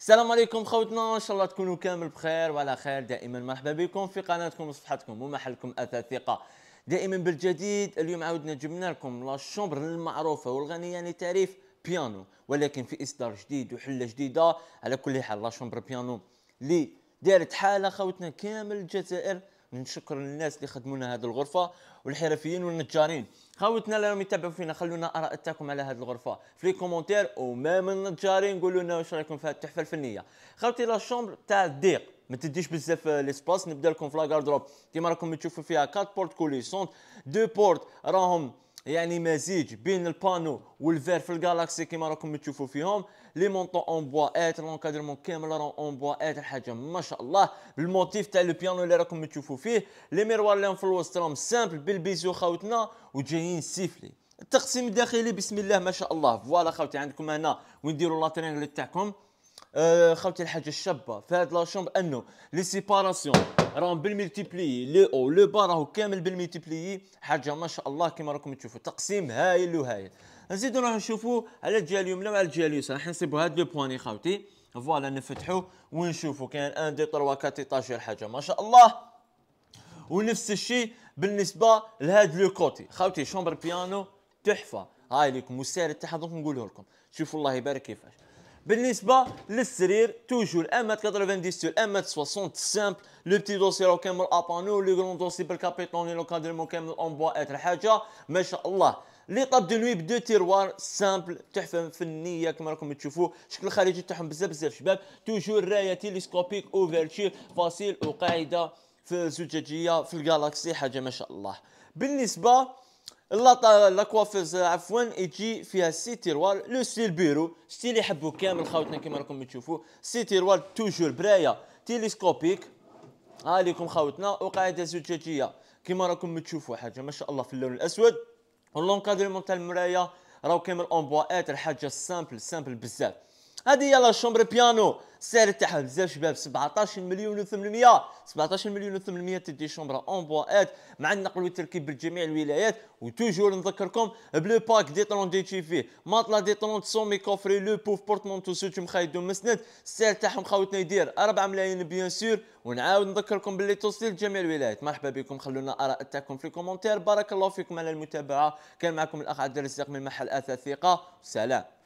السلام عليكم خوتنا ان شاء الله تكونوا كامل بخير وعلى خير دائما مرحبا بكم في قناتكم وصفحتكم ومحلكم اثاث ثقه دائما بالجديد اليوم عاودنا جبنا لكم لا شومبر المعروفه والغنيه يعني تعريف بيانو ولكن في اصدار جديد وحله جديده على كل حال لا شومبر بيانو اللي دارت حاله خوتنا كامل الجزائر نشكر الناس اللي خدموا لنا هذه الغرفه والحرفيين والنجارين خاوتنا اللي راهم يتابعوا فينا خلونا اراء تاعكم على هذه الغرفه في لي كومونتير ومام النجارين قولوا لنا واش رايكم في هذه التحفه الفنيه خاوتي لا شومبر تاع الضيق ما تديش بزاف ليسباس نبدا لكم في لا كيما راكم تشوفوا فيها 4 بورت كوليسون دو بورت راهم يعني مزيج بين البانو والفير في الجالاكسي كما راكم تشوفوا فيهم لي مونطون اون بوا ات لونكادرمون كامل راه اون بوا ات الحاجه ما شاء الله بالموتيف تاع لو بيانو اللي راكم تشوفوا فيه لي ميروار اللي في الوسط راهم سامبل بالبيزو خاوتنا وجايين سيفلي التقسيم الداخلي بسم الله ما شاء الله فوالا خاوتي عندكم هنا ونديروا لا تاعكم آه، خوتي الحاجه الشابه في هاد لاشومب انه لي سيباراسيون راهم بالملتيبلي لو او لو با راهو كامل بالملتيبلي حاجه ما شاء الله كيما راكم تشوفوا تقسيم هايل وهايل نزيدو نروحو نشوفو على الجهه اليمنى وعلى الجهه اليسرى راح نصيبوا هاد لو بواني خوتي فوالا نفتحو ونشوفو كاين أن دي تروا 4 حاجه ما شاء الله ونفس الشيء بالنسبه لهاد لو كوتي خوتي شومبر بيانو تحفه هاي ليكم والسعر تاعها دوك نقولهولكم لكم شوفوا الله يبارك كيفاش بالنسبه للسرير توجور 1 90 سور 1 60 سامبل لو بتي راه كامل ابانو لو غرون دوسي بالكابيتون لو مو كامل بوا اتر حاجه ما شاء الله لي طاب دو نوي بدو تيروار سامبل تحفه فنيه كما راكم تشوفوا شكل الخارجي تاعهم بزاف بزاف شباب توجور رايه تيليسكوبيك اوفرتشير فاسيل وقاعده في زجاجيه في الجالاكسي حاجه ما شاء الله بالنسبه لاكوافيز عفوا يجي فيها سي تيروار لو ستيل بيرو ستيل يحبو كامل خاوتنا كيما راكم تشوفوا سي تيروار توجور برايه تيليسكوبيك ها ليكم خاوتنا وقاعده زجاجيه كيما راكم تشوفوا حاجه ما شاء الله في اللون الاسود واللونكادرمون تاع المرايه راهو كامل اون بوا اتر حاجه سامبل سامبل بزاف هذه هي لا شومبر بيانو السعر تاعها بزاف شباب 17 مليون و800 17 مليون و800 تدي شومبرا اون ات مع النقل والتركيب بجميع الولايات وتوجور نذكركم بلو باك دي 30 دي تي فيه ماطلا ديتلون سومي كوفري لو بوف بورتمونتو سوتيم خايدو مسند السعر تاعهم خاوتنا يدير 4 ملايين بيان سور ونعاود نذكركم باللي توصيل جميع الولايات مرحبا بكم خلونا اراء تاعكم في الكومنتير بارك الله فيكم على المتابعه كان معكم الاخ عبد الرزاق من محل اثاث ثقه سلام